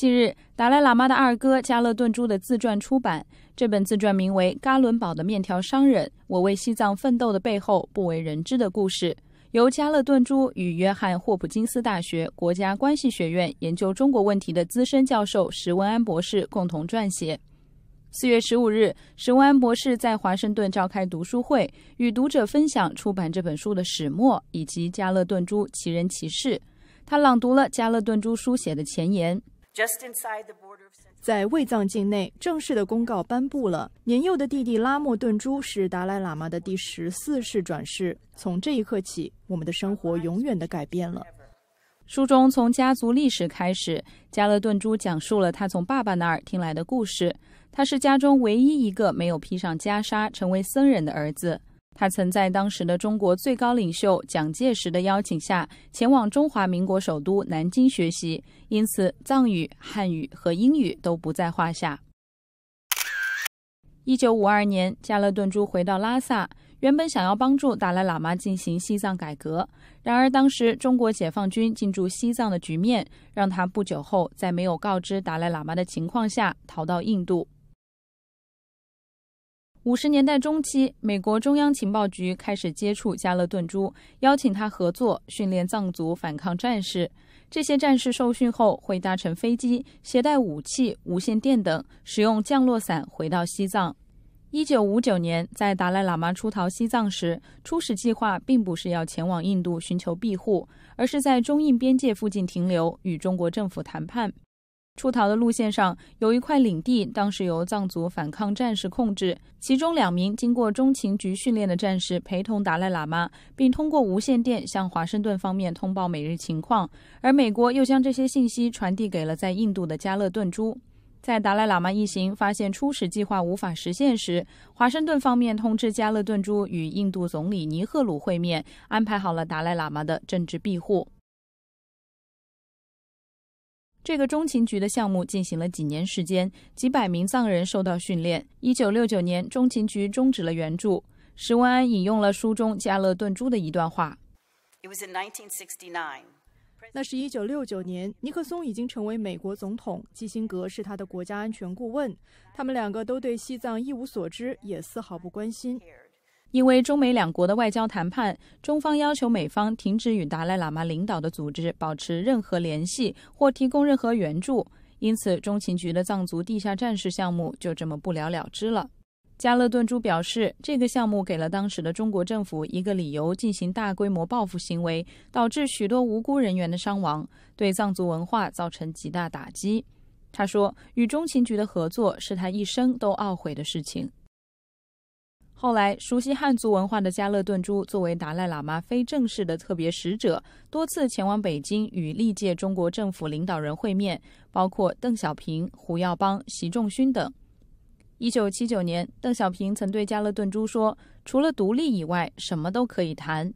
近日，达赖喇嘛的二哥加勒顿珠的自传出版。这本自传名为《嘎伦堡的面条商人：我为西藏奋斗的背后不为人知的故事》，由加勒顿珠与约翰霍普金斯大学国家关系学院研究中国问题的资深教授石文安博士共同撰写。四月十五日，石文安博士在华盛顿召开读书会，与读者分享出版这本书的始末以及加勒顿珠奇人奇事。他朗读了加勒顿珠书写的前言。在卫藏境内，正式的公告颁布了。年幼的弟弟拉莫顿珠是达赖喇嘛的第十四世转世。从这一刻起，我们的生活永远的改变了。书中从家族历史开始，加勒顿珠讲述了他从爸爸那儿听来的故事。他是家中唯一一个没有披上袈裟成为僧人的儿子。他曾在当时的中国最高领袖蒋介石的邀请下，前往中华民国首都南京学习，因此藏语、汉语和英语都不在话下。一九五二年，加勒顿珠回到拉萨，原本想要帮助达赖喇嘛进行西藏改革，然而当时中国解放军进驻西藏的局面，让他不久后在没有告知达赖喇嘛的情况下逃到印度。五十年代中期，美国中央情报局开始接触加勒顿珠，邀请他合作训练藏族反抗战士。这些战士受训后会搭乘飞机，携带武器、无线电等，使用降落伞回到西藏。一九五九年，在达赖喇嘛出逃西藏时，初始计划并不是要前往印度寻求庇护，而是在中印边界附近停留，与中国政府谈判。出逃的路线上有一块领地，当时由藏族反抗战士控制。其中两名经过中情局训练的战士陪同达赖喇嘛，并通过无线电向华盛顿方面通报每日情况。而美国又将这些信息传递给了在印度的加勒顿珠。在达赖喇嘛一行发现初始计划无法实现时，华盛顿方面通知加勒顿珠与印度总理尼赫鲁会面，安排好了达赖喇嘛的政治庇护。这个中情局的项目进行了几年时间，几百名藏人受到训练。1969年，中情局终止了援助。石文安引用了书中加勒顿珠的一段话：“It was in 1969. 那是一九六九年，尼克松已经成为美国总统，基辛格是他的国家安全顾问，他们两个都对西藏一无所知，也丝毫不关心。”因为中美两国的外交谈判，中方要求美方停止与达赖喇嘛领导的组织保持任何联系或提供任何援助，因此中情局的藏族地下战士项目就这么不了了之了。加勒顿珠表示，这个项目给了当时的中国政府一个理由进行大规模报复行为，导致许多无辜人员的伤亡，对藏族文化造成极大打击。他说，与中情局的合作是他一生都懊悔的事情。后来，熟悉汉族文化的加勒顿珠作为达赖喇嘛非正式的特别使者，多次前往北京与历届中国政府领导人会面，包括邓小平、胡耀邦、习仲勋等。一九七九年，邓小平曾对加勒顿珠说：“除了独立以外，什么都可以谈。”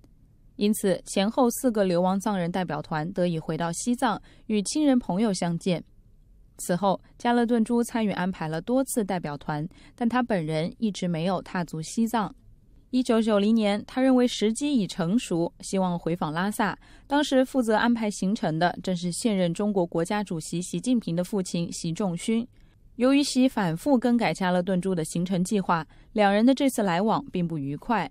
因此，前后四个流亡藏人代表团得以回到西藏，与亲人朋友相见。此后，加勒顿珠参与安排了多次代表团，但他本人一直没有踏足西藏。一九九零年，他认为时机已成熟，希望回访拉萨。当时负责安排行程的正是现任中国国家主席习近平的父亲习仲勋。由于习反复更改加勒顿珠的行程计划，两人的这次来往并不愉快。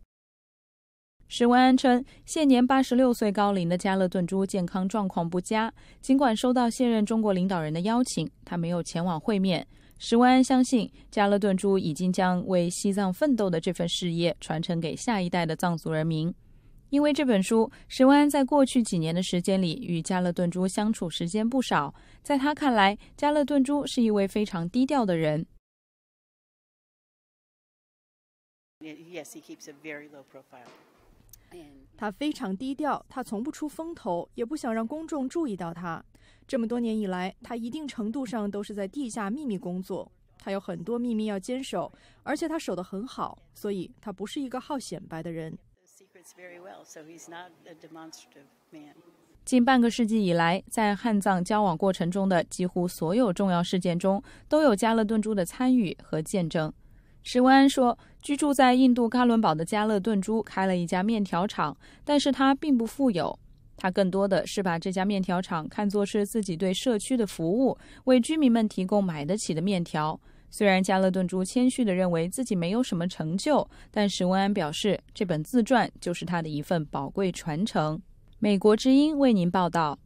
史文安称，现年八十六岁高龄的加勒顿珠健康状况不佳。尽管收到现任中国领导人的邀请，他没有前往会面。史文安相信，加勒顿珠已经将为西藏奋斗的这份事业传承给下一代的藏族人民。因为这本书，史文安在过去几年的时间里与加勒顿珠相处时间不少。在他看来，加勒顿珠是一位非常低调的人。Yes, he keeps a very low profile. 他非常低调，他从不出风头，也不想让公众注意到他。这么多年以来，他一定程度上都是在地下秘密工作，他有很多秘密要坚守，而且他守得很好，所以他不是一个好显摆的人。近半个世纪以来，在汉藏交往过程中的几乎所有重要事件中，都有加勒顿珠的参与和见证。石文安说，居住在印度嘎伦堡的加勒顿珠开了一家面条厂，但是他并不富有。他更多的是把这家面条厂看作是自己对社区的服务，为居民们提供买得起的面条。虽然加勒顿珠谦虚地认为自己没有什么成就，但石文安表示，这本自传就是他的一份宝贵传承。美国之音为您报道。